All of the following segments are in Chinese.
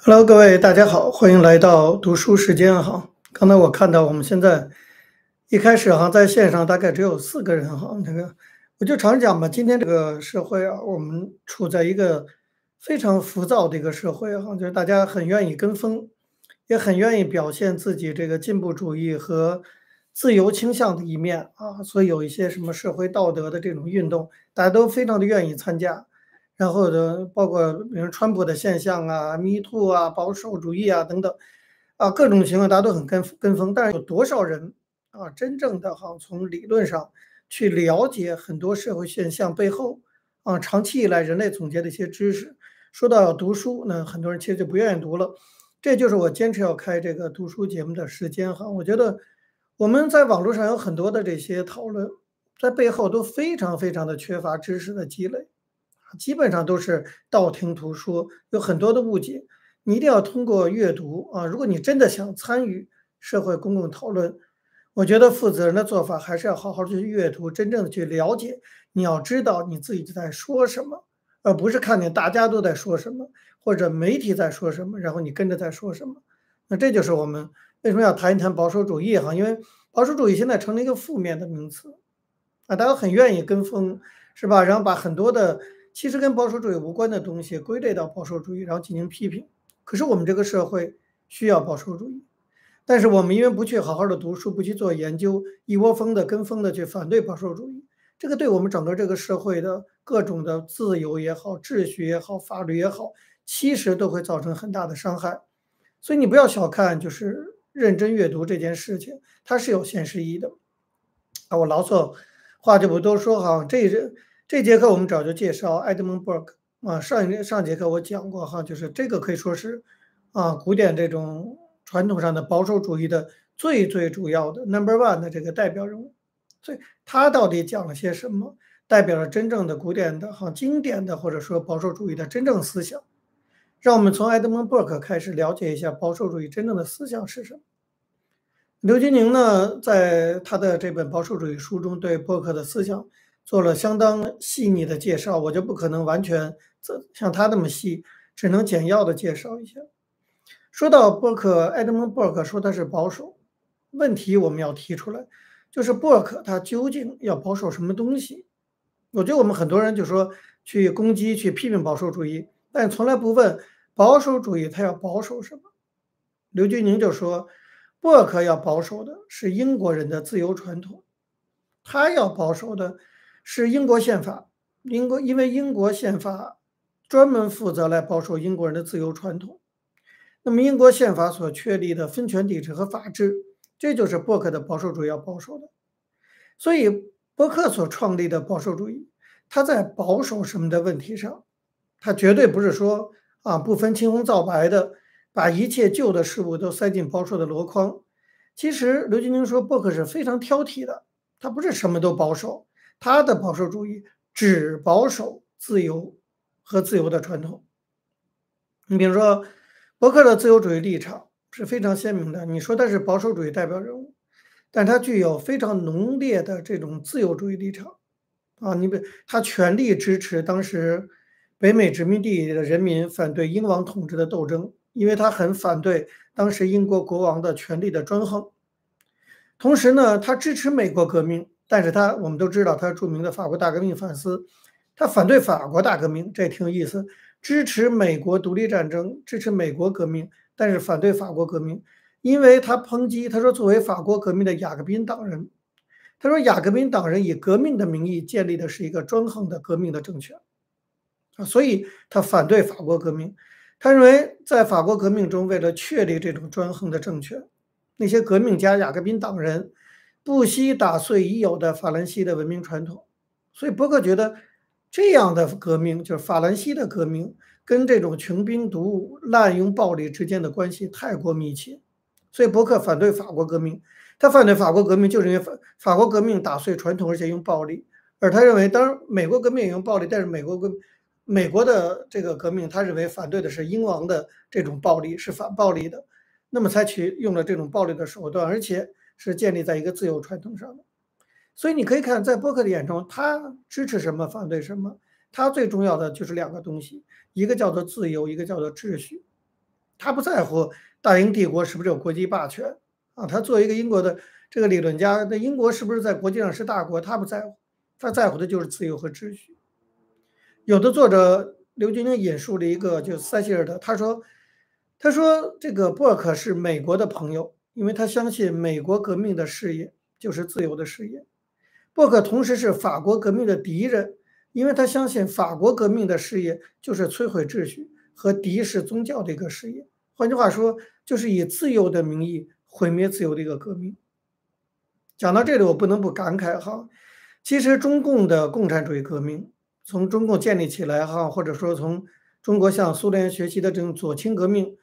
Hello，各位，大家好，欢迎来到读书时间哈。刚才我看到我们现在一开始哈，在线上大概只有四个人哈。那个我就常讲吧，今天这个社会啊，我们处在一个非常浮躁的一个社会哈，就是大家很愿意跟风，也很愿意表现自己这个进步主义和自由倾向的一面啊，所以有一些什么社会道德的这种运动，大家都非常的愿意参加。然后的，包括比如川普的现象啊、Me Too 啊、保守主义啊等等，啊，各种情况大家都很跟跟风，但是有多少人啊，真正的哈从理论上去了解很多社会现象背后啊，长期以来人类总结的一些知识。说到读书，那很多人其实就不愿意读了，这就是我坚持要开这个读书节目的时间哈。我觉得我们在网络上有很多的这些讨论，在背后都非常非常的缺乏知识的积累。基本上都是道听途说，有很多的误解。你一定要通过阅读啊！如果你真的想参与社会公共讨论，我觉得负责任的做法还是要好好去阅读，真正的去了解。你要知道你自己在说什么，而不是看见大家都在说什么，或者媒体在说什么，然后你跟着在说什么。那这就是我们为什么要谈一谈保守主义哈？因为保守主义现在成了一个负面的名词啊，大家很愿意跟风，是吧？然后把很多的。其实跟保守主义无关的东西归类到保守主义，然后进行批评。可是我们这个社会需要保守主义，但是我们因为不去好好的读书，不去做研究，一窝蜂的跟风的去反对保守主义，这个对我们整个这个社会的各种的自由也好、秩序也好、法律也好，其实都会造成很大的伤害。所以你不要小看，就是认真阅读这件事情，它是有现实意义的。啊，我老左话就不多说哈，这人。这节课我们早就介绍 Edmund Burke 啊，上一上节课我讲过哈，就是这个可以说是啊古典这种传统上的保守主义的最最主要的 number one 的这个代表人物。所以他到底讲了些什么，代表了真正的古典的、哈经典的或者说保守主义的真正思想？让我们从 Edmund Burke 开始了解一下保守主义真正的思想是什么。刘金宁呢在他的这本保守主义书中对 Burke 的思想。做了相当细腻的介绍，我就不可能完全这像他那么细，只能简要的介绍一下。说到伯克 e d 蒙· u n b k 说他是保守，问题我们要提出来，就是 b 克 k 他究竟要保守什么东西？我觉得我们很多人就说去攻击、去批评保守主义，但从来不问保守主义他要保守什么。刘俊宁就说，b 克 k 要保守的是英国人的自由传统，他要保守的。是英国宪法，英国因为英国宪法专门负责来保守英国人的自由传统。那么，英国宪法所确立的分权体制和法治，这就是伯克的保守主义要保守的。所以，伯克所创立的保守主义，他在保守什么的问题上，他绝对不是说啊不分青红皂白的把一切旧的事物都塞进保守的箩筐。其实，刘金晶说伯克是非常挑剔的，他不是什么都保守。他的保守主义只保守自由和自由的传统。你比如说，伯克的自由主义立场是非常鲜明的。你说他是保守主义代表人物，但他具有非常浓烈的这种自由主义立场。啊，你比他全力支持当时北美殖民地的人民反对英王统治的斗争，因为他很反对当时英国国王的权力的专横。同时呢，他支持美国革命。但是他，我们都知道他是著名的法国大革命反思，他反对法国大革命，这也挺有意思。支持美国独立战争，支持美国革命，但是反对法国革命，因为他抨击他说，作为法国革命的雅各宾党人，他说雅各宾党人以革命的名义建立的是一个专横的革命的政权，啊，所以他反对法国革命。他认为在法国革命中，为了确立这种专横的政权，那些革命家雅各宾党人。不惜打碎已有的法兰西的文明传统，所以伯克觉得这样的革命就是法兰西的革命，跟这种穷兵黩武、滥用暴力之间的关系太过密切，所以伯克反对法国革命。他反对法国革命，就是因为法法国革命打碎传统，而且用暴力。而他认为，当然美国革命也用暴力，但是美国革美国的这个革命，他认为反对的是英王的这种暴力，是反暴力的，那么采取用了这种暴力的手段，而且。是建立在一个自由传统上的，所以你可以看，在波克的眼中，他支持什么，反对什么，他最重要的就是两个东西，一个叫做自由，一个叫做秩序。他不在乎大英帝国是不是有国际霸权啊，他作为一个英国的这个理论家，那英国是不是在国际上是大国，他不在乎，他在乎的就是自由和秩序。有的作者刘军英引述了一个，就塞西尔的，他说，他说这个伯克是美国的朋友。因为他相信美国革命的事业就是自由的事业，不克同时是法国革命的敌人，因为他相信法国革命的事业就是摧毁秩序和敌视宗教的一个事业。换句话说，就是以自由的名义毁灭自由的一个革命。讲到这里，我不能不感慨哈，其实中共的共产主义革命，从中共建立起来哈，或者说从中国向苏联学习的这种左倾革命。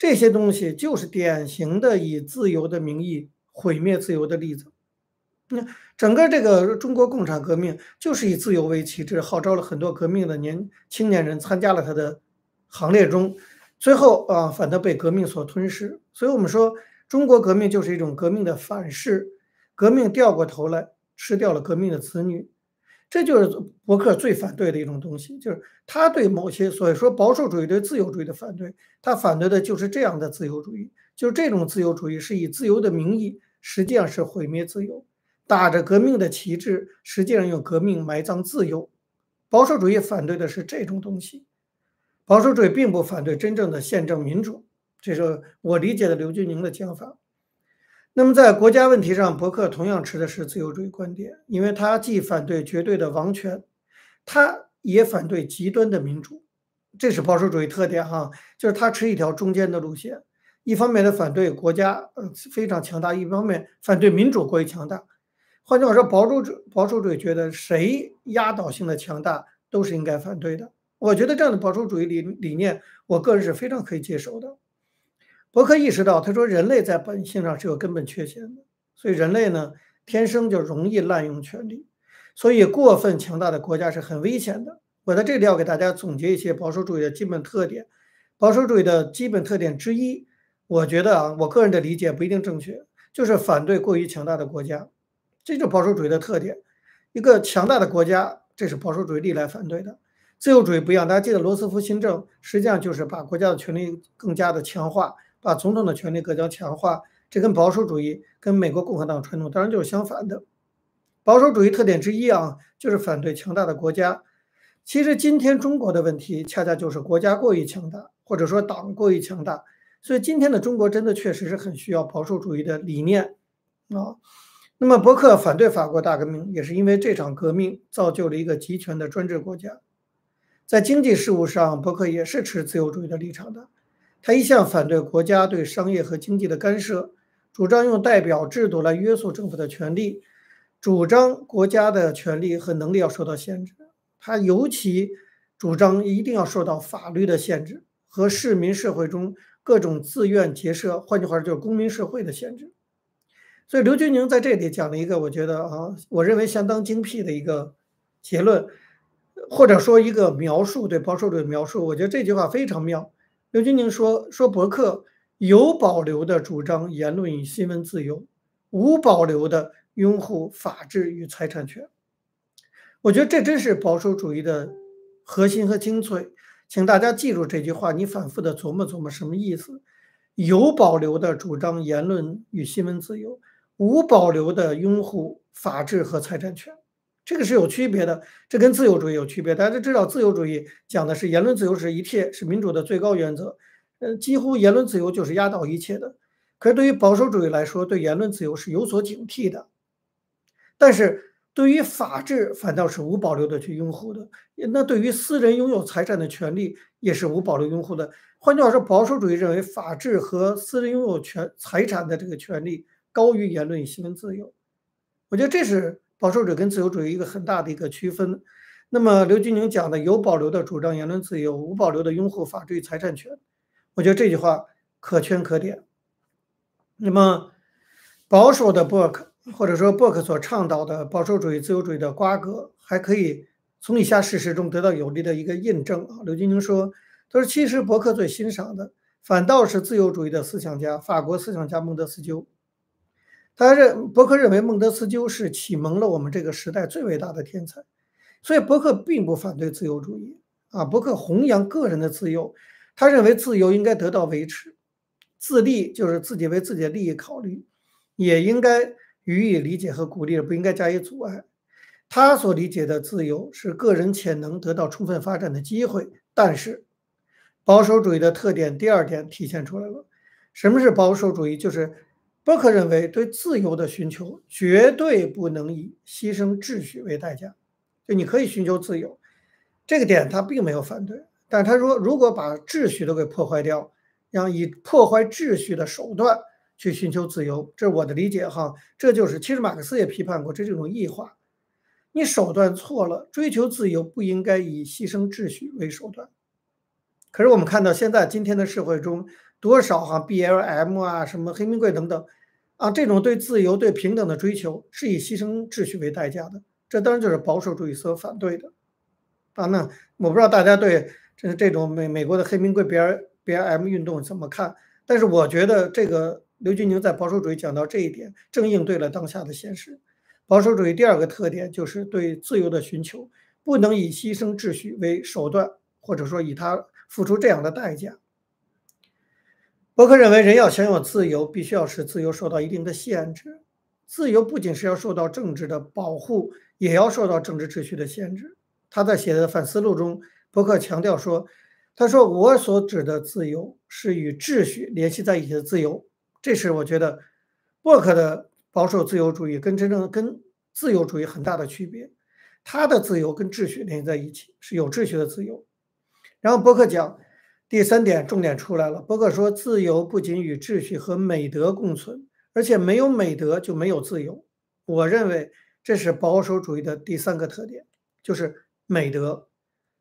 这些东西就是典型的以自由的名义毁灭自由的例子。那整个这个中国共产革命就是以自由为旗帜，号召了很多革命的年青年人参加了他的行列中，最后啊，反倒被革命所吞噬。所以我们说，中国革命就是一种革命的反噬，革命掉过头来吃掉了革命的子女。这就是博客最反对的一种东西，就是他对某些所谓说保守主义对自由主义的反对，他反对的就是这样的自由主义，就这种自由主义是以自由的名义，实际上是毁灭自由，打着革命的旗帜，实际上用革命埋葬自由。保守主义反对的是这种东西，保守主义并不反对真正的宪政民主。这是我理解的刘军宁的讲法。那么，在国家问题上，伯克同样持的是自由主义观点，因为他既反对绝对的王权，他也反对极端的民主，这是保守主义特点哈，就是他持一条中间的路线，一方面的反对国家嗯非常强大，一方面反对民主过于强大。换句话说，保守主保守主义觉得谁压倒性的强大都是应该反对的。我觉得这样的保守主义理理念，我个人是非常可以接受的。伯克意识到，他说：“人类在本性上是有根本缺陷的，所以人类呢，天生就容易滥用权力，所以过分强大的国家是很危险的。”我在这里要给大家总结一些保守主义的基本特点。保守主义的基本特点之一，我觉得啊，我个人的理解不一定正确，就是反对过于强大的国家，这就是保守主义的特点。一个强大的国家，这是保守主义历来反对的。自由主义不一样，大家记得罗斯福新政，实际上就是把国家的权力更加的强化。把总统的权力更加强化，这跟保守主义、跟美国共和党传统当然就是相反的。保守主义特点之一啊，就是反对强大的国家。其实今天中国的问题恰恰就是国家过于强大，或者说党过于强大。所以今天的中国真的确实是很需要保守主义的理念啊。那么伯克反对法国大革命，也是因为这场革命造就了一个集权的专制国家。在经济事务上，伯克也是持自由主义的立场的。他一向反对国家对商业和经济的干涉，主张用代表制度来约束政府的权利，主张国家的权利和能力要受到限制。他尤其主张一定要受到法律的限制和市民社会中各种自愿结社，换句话说，就是公民社会的限制。所以，刘君宁在这里讲了一个，我觉得啊，我认为相当精辟的一个结论，或者说一个描述，对保守主的描述，我觉得这句话非常妙。刘军宁说：“说博客有保留的主张言论与新闻自由，无保留的拥护法治与财产权。”我觉得这真是保守主义的核心和精粹，请大家记住这句话，你反复的琢磨琢磨什么意思：有保留的主张言论与新闻自由，无保留的拥护法治和财产权。这个是有区别的，这跟自由主义有区别。大家都知道，自由主义讲的是言论自由是一切，是民主的最高原则。嗯，几乎言论自由就是压倒一切的。可是对于保守主义来说，对言论自由是有所警惕的。但是对于法治反倒是无保留的去拥护的。那对于私人拥有财产的权利也是无保留拥护的。换句话说，保守主义认为法治和私人拥有权财产的这个权利高于言论与新闻自由。我觉得这是。保守者跟自由主义一个很大的一个区分，那么刘金宁讲的有保留的主张言论自由，无保留的拥护法治与财产权，我觉得这句话可圈可点。那么保守的 book 或者说 book 所倡导的保守主义、自由主义的瓜葛，还可以从以下事实中得到有力的一个印证啊。刘金宁说，他说其实伯克最欣赏的反倒是自由主义的思想家，法国思想家孟德斯鸠。他认伯克认为孟德斯鸠是启蒙了我们这个时代最伟大的天才，所以伯克并不反对自由主义啊。伯克弘扬个人的自由，他认为自由应该得到维持，自立就是自己为自己的利益考虑，也应该予以理解和鼓励，而不应该加以阻碍。他所理解的自由是个人潜能得到充分发展的机会。但是，保守主义的特点第二点体现出来了。什么是保守主义？就是。伯克认为，对自由的寻求绝对不能以牺牲秩序为代价。就你可以寻求自由，这个点他并没有反对。但他说，如果把秩序都给破坏掉，让以破坏秩序的手段去寻求自由，这是我的理解哈。这就是，其实马克思也批判过，这是一种异化。你手段错了，追求自由不应该以牺牲秩序为手段。可是我们看到现在今天的社会中。多少哈 B L M 啊，什么黑名贵等等，啊，这种对自由、对平等的追求是以牺牲秩序为代价的，这当然就是保守主义所反对的。啊，那我不知道大家对这这种美美国的黑名贵 B L B L M 运动怎么看？但是我觉得这个刘俊宁在保守主义讲到这一点，正应对了当下的现实。保守主义第二个特点就是对自由的寻求不能以牺牲秩序为手段，或者说以他付出这样的代价。伯克认为，人要享有自由，必须要使自由受到一定的限制。自由不仅是要受到政治的保护，也要受到政治秩序的限制。他在写的《反思录》中，伯克强调说：“他说我所指的自由是与秩序联系在一起的自由。”这是我觉得，伯克的保守自由主义跟真正跟自由主义很大的区别。他的自由跟秩序联系在一起，是有秩序的自由。然后伯克讲。第三点重点出来了。伯克说，自由不仅与秩序和美德共存，而且没有美德就没有自由。我认为这是保守主义的第三个特点，就是美德。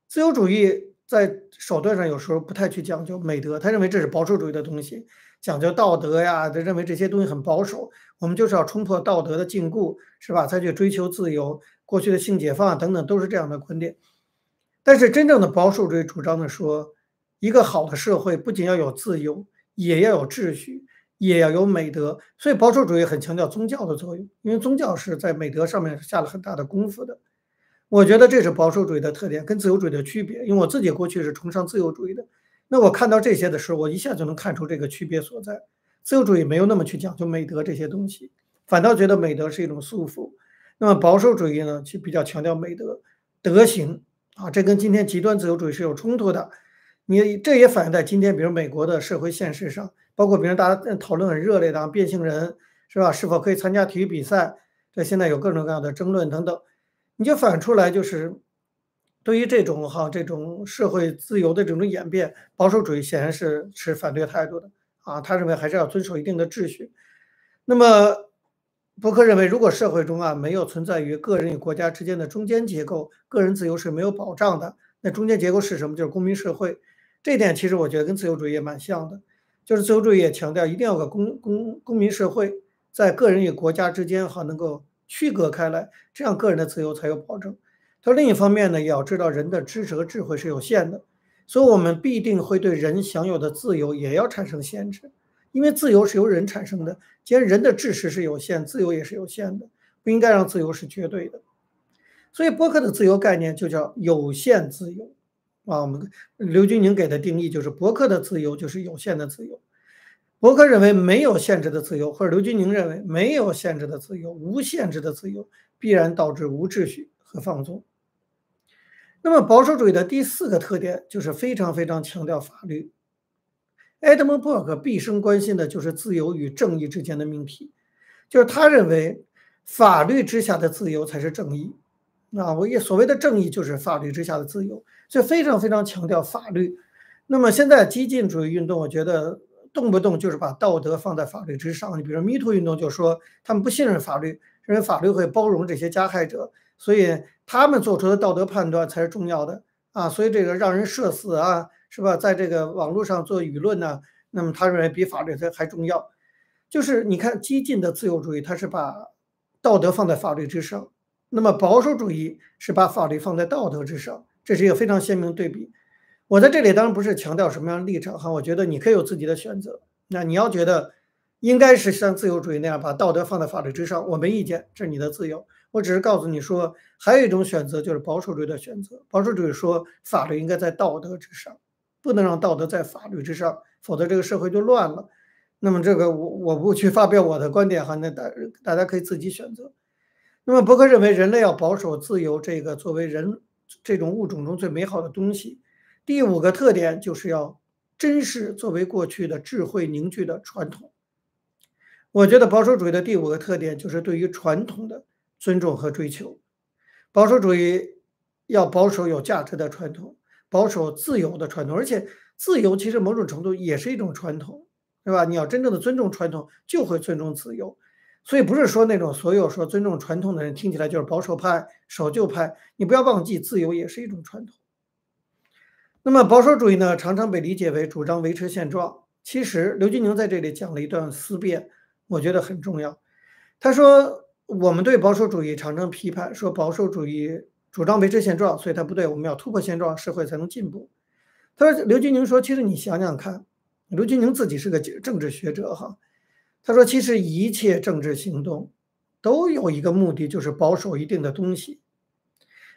自由主义在手段上有时候不太去讲究美德，他认为这是保守主义的东西，讲究道德呀，他认为这些东西很保守。我们就是要冲破道德的禁锢，是吧？才去追求自由。过去的性解放等等都是这样的观点。但是真正的保守主义主张的说。一个好的社会不仅要有自由，也要有秩序，也要有美德。所以保守主义很强调宗教的作用，因为宗教是在美德上面下了很大的功夫的。我觉得这是保守主义的特点，跟自由主义的区别。因为我自己过去是崇尚自由主义的，那我看到这些的时候，我一下就能看出这个区别所在。自由主义没有那么去讲究美德这些东西，反倒觉得美德是一种束缚。那么保守主义呢，就比较强调美德、德行啊，这跟今天极端自由主义是有冲突的。你这也反映在今天，比如美国的社会现实上，包括比如大家讨论很热烈的变性人，是吧？是否可以参加体育比赛？这现在有各种各样的争论等等。你就反映出来，就是对于这种哈这种社会自由的这种演变，保守主义显然是持反对态度的啊。他认为还是要遵守一定的秩序。那么，伯克认为，如果社会中啊没有存在于个人与国家之间的中间结构，个人自由是没有保障的。那中间结构是什么？就是公民社会。这点其实我觉得跟自由主义也蛮像的，就是自由主义也强调一定要个公公公民社会在个人与国家之间哈能够区隔开来，这样个人的自由才有保证。但另一方面呢，也要知道人的知识和智慧是有限的，所以我们必定会对人享有的自由也要产生限制，因为自由是由人产生的。既然人的知识是有限，自由也是有限的，不应该让自由是绝对的。所以，波克的自由概念就叫有限自由。啊，我们刘军宁给的定义就是博客的自由就是有限的自由。博客认为没有限制的自由，或者刘军宁认为没有限制的自由、无限制的自由必然导致无秩序和放纵。那么保守主义的第四个特点就是非常非常强调法律。Edmund b k 毕生关心的就是自由与正义之间的命题，就是他认为法律之下的自由才是正义。啊，我也所谓的正义就是法律之下的自由，所以非常非常强调法律。那么现在激进主义运动，我觉得动不动就是把道德放在法律之上。你比如米托运动就说他们不信任法律，认为法律会包容这些加害者，所以他们做出的道德判断才是重要的啊。所以这个让人社死啊，是吧？在这个网络上做舆论呢，那么他认为比法律还还重要。就是你看激进的自由主义，他是把道德放在法律之上。那么保守主义是把法律放在道德之上，这是一个非常鲜明对比。我在这里当然不是强调什么样立场哈，我觉得你可以有自己的选择。那你要觉得应该是像自由主义那样把道德放在法律之上，我没意见，这是你的自由。我只是告诉你说，还有一种选择就是保守主义的选择。保守主义说法律应该在道德之上，不能让道德在法律之上，否则这个社会就乱了。那么这个我我不去发表我的观点哈，那大大家可以自己选择。那么，伯克认为人类要保守自由，这个作为人这种物种中最美好的东西。第五个特点就是要珍视作为过去的智慧凝聚的传统。我觉得保守主义的第五个特点就是对于传统的尊重和追求。保守主义要保守有价值的传统，保守自由的传统，而且自由其实某种程度也是一种传统，对吧？你要真正的尊重传统，就会尊重自由。所以不是说那种所有说尊重传统的人听起来就是保守派、守旧派，你不要忘记，自由也是一种传统。那么保守主义呢，常常被理解为主张维持现状。其实刘军宁在这里讲了一段思辨，我觉得很重要。他说我们对保守主义常常批判，说保守主义主张维持现状，所以他不对。我们要突破现状，社会才能进步。他说刘军宁说，其实你想想看，刘军宁自己是个政治学者哈。他说：“其实一切政治行动，都有一个目的，就是保守一定的东西，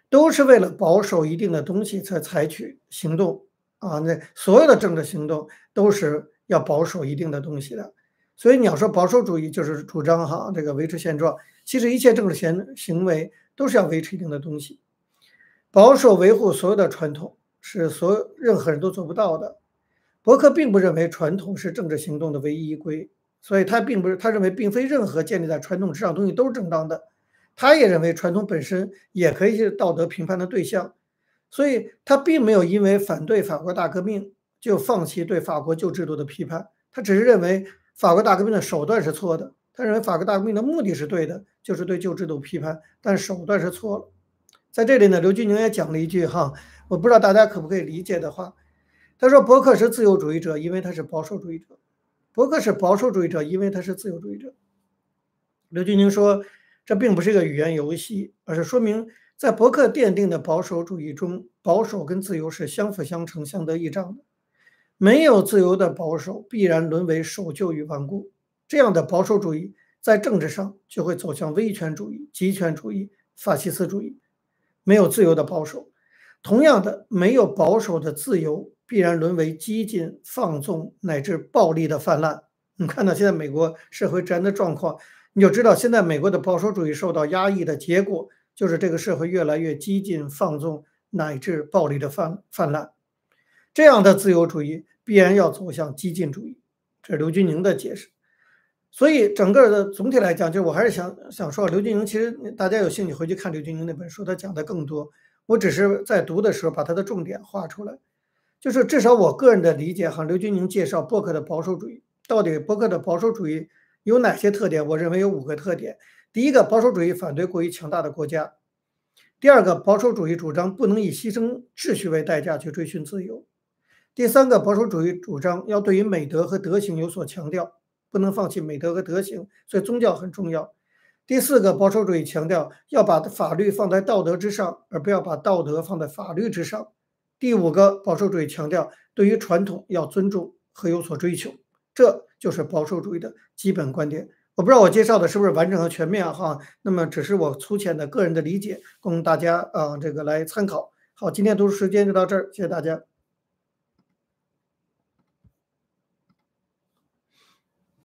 都是为了保守一定的东西才采取行动啊！那所有的政治行动都是要保守一定的东西的，所以你要说保守主义就是主张哈这个维持现状，其实一切政治行行为都是要维持一定的东西，保守维护所有的传统是所有任何人都做不到的。伯克并不认为传统是政治行动的唯一依归。”所以他并不是，他认为并非任何建立在传统之上的东西都是正当的。他也认为传统本身也可以是道德评判的对象。所以他并没有因为反对法国大革命就放弃对法国旧制度的批判。他只是认为法国大革命的手段是错的，他认为法国大革命的目的是对的，就是对旧制度批判，但手段是错了。在这里呢，刘军宁也讲了一句哈，我不知道大家可不可以理解的话，他说伯克是自由主义者，因为他是保守主义者。伯克是保守主义者，因为他是自由主义者。刘俊宁说，这并不是一个语言游戏，而是说明在伯克奠定的保守主义中，保守跟自由是相辅相成、相得益彰的。没有自由的保守，必然沦为守旧与顽固；这样的保守主义在政治上就会走向威权主义、极权主义、法西斯主义。没有自由的保守，同样的，没有保守的自由。必然沦为激进、放纵乃至暴力的泛滥。你看到现在美国社会治安的状况，你就知道现在美国的保守主义受到压抑的结果，就是这个社会越来越激进、放纵乃至暴力的泛泛滥。这样的自由主义必然要走向激进主义。这是刘军宁的解释。所以，整个的总体来讲，就是我还是想想说，刘军宁其实大家有兴趣回去看刘军宁那本书，他讲的更多。我只是在读的时候把他的重点画出来。就是至少我个人的理解，哈，刘军宁介绍博客的保守主义到底博客的保守主义有哪些特点？我认为有五个特点。第一个，保守主义反对过于强大的国家；第二个，保守主义主张不能以牺牲秩序为代价去追寻自由；第三个，保守主义主张要对于美德和德行有所强调，不能放弃美德和德行，所以宗教很重要；第四个，保守主义强调要把法律放在道德之上，而不要把道德放在法律之上。第五个保守主义强调对于传统要尊重和有所追求，这就是保守主义的基本观点。我不知道我介绍的是不是完整和全面啊哈，那么只是我粗浅的个人的理解，供大家啊这个来参考。好，今天读书时间就到这儿，谢谢大家。